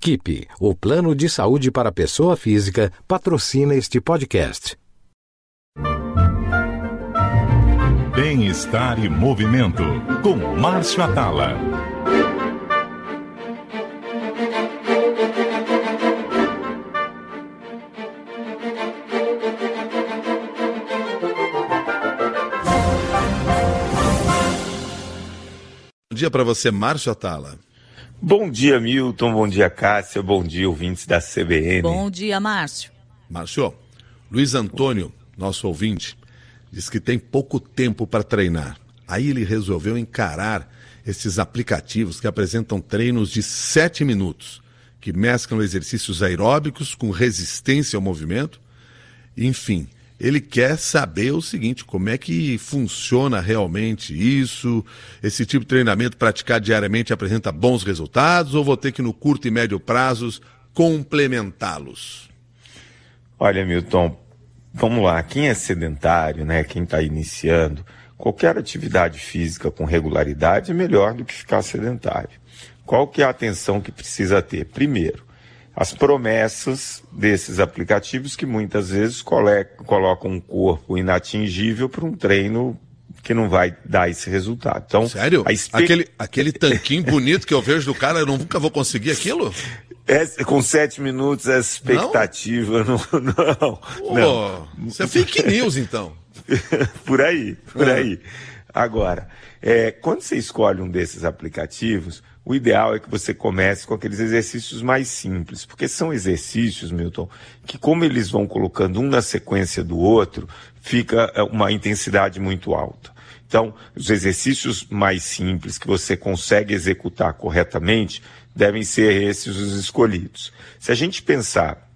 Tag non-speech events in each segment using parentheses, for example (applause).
KIP, o Plano de Saúde para a Pessoa Física, patrocina este podcast. Bem-Estar e Movimento, com Márcio Atala. Bom dia para você, Márcio Atala. Bom dia, Milton. Bom dia, Cássia. Bom dia, ouvintes da CBN. Bom dia, Márcio. Márcio, Luiz Antônio, nosso ouvinte, diz que tem pouco tempo para treinar. Aí ele resolveu encarar esses aplicativos que apresentam treinos de sete minutos, que mesclam exercícios aeróbicos com resistência ao movimento. Enfim, ele quer saber o seguinte: como é que funciona realmente isso? Esse tipo de treinamento praticado diariamente apresenta bons resultados ou vou ter que, no curto e médio prazos, complementá-los? Olha, Milton, vamos lá. Quem é sedentário, né? Quem está iniciando, qualquer atividade física com regularidade é melhor do que ficar sedentário. Qual que é a atenção que precisa ter? Primeiro, as promessas desses aplicativos que muitas vezes colocam um corpo inatingível para um treino que não vai dar esse resultado. Então, Sério? Expect... Aquele, aquele tanquinho bonito que eu vejo do cara, eu nunca vou conseguir aquilo? É, com sete minutos, essa é expectativa, (laughs) não? Não. não, Pô, não. Você é fake news, então. (laughs) por aí, por é. aí. Agora, é, quando você escolhe um desses aplicativos, o ideal é que você comece com aqueles exercícios mais simples, porque são exercícios, Milton, que como eles vão colocando um na sequência do outro, fica é, uma intensidade muito alta. Então, os exercícios mais simples que você consegue executar corretamente devem ser esses os escolhidos. Se a gente pensar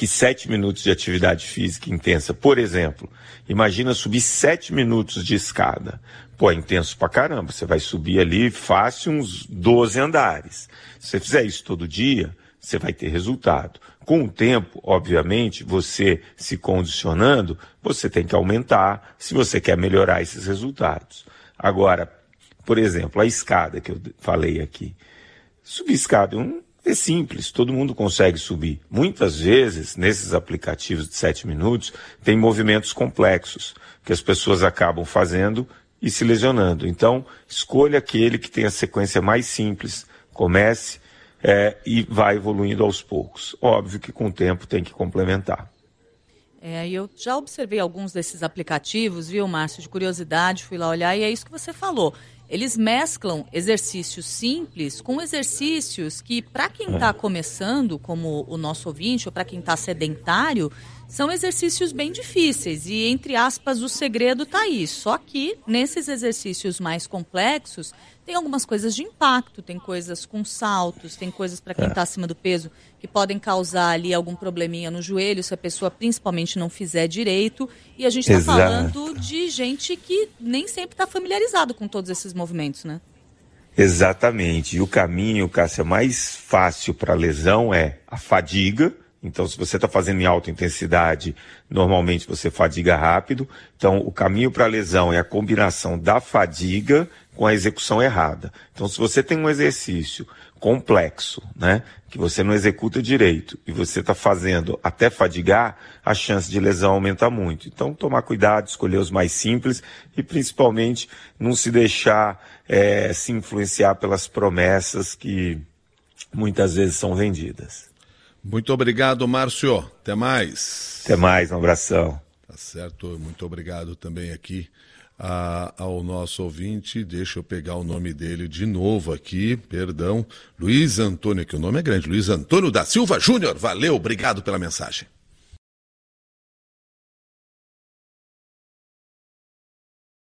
que sete minutos de atividade física intensa, por exemplo, imagina subir sete minutos de escada. Pô, é intenso pra caramba. Você vai subir ali fácil uns 12 andares. Se você fizer isso todo dia, você vai ter resultado. Com o tempo, obviamente, você se condicionando, você tem que aumentar se você quer melhorar esses resultados. Agora, por exemplo, a escada que eu falei aqui. Subir escada, é um, é simples, todo mundo consegue subir. Muitas vezes, nesses aplicativos de 7 minutos, tem movimentos complexos que as pessoas acabam fazendo e se lesionando. Então, escolha aquele que tem a sequência mais simples, comece é, e vai evoluindo aos poucos. Óbvio que com o tempo tem que complementar. É, eu já observei alguns desses aplicativos, viu, Márcio? De curiosidade, fui lá olhar e é isso que você falou eles mesclam exercícios simples com exercícios que, para quem está é. começando, como o nosso ouvinte, ou para quem está sedentário, são exercícios bem difíceis. E, entre aspas, o segredo está aí. Só que, nesses exercícios mais complexos, tem algumas coisas de impacto, tem coisas com saltos, tem coisas para quem está é. acima do peso que podem causar ali algum probleminha no joelho, se a pessoa principalmente não fizer direito. E a gente está falando de gente que nem sempre está familiarizado com todos esses movimentos, né? Exatamente. E o caminho, Cássia, mais fácil para lesão é a fadiga, então, se você está fazendo em alta intensidade, normalmente você fadiga rápido. Então, o caminho para a lesão é a combinação da fadiga com a execução errada. Então, se você tem um exercício complexo, né, que você não executa direito e você está fazendo até fadigar, a chance de lesão aumenta muito. Então, tomar cuidado, escolher os mais simples e, principalmente, não se deixar é, se influenciar pelas promessas que muitas vezes são vendidas. Muito obrigado, Márcio. Até mais. Até mais, um abração. Tá certo, muito obrigado também aqui a, ao nosso ouvinte. Deixa eu pegar o nome dele de novo aqui, perdão. Luiz Antônio, que o nome é grande, Luiz Antônio da Silva Júnior. Valeu, obrigado pela mensagem.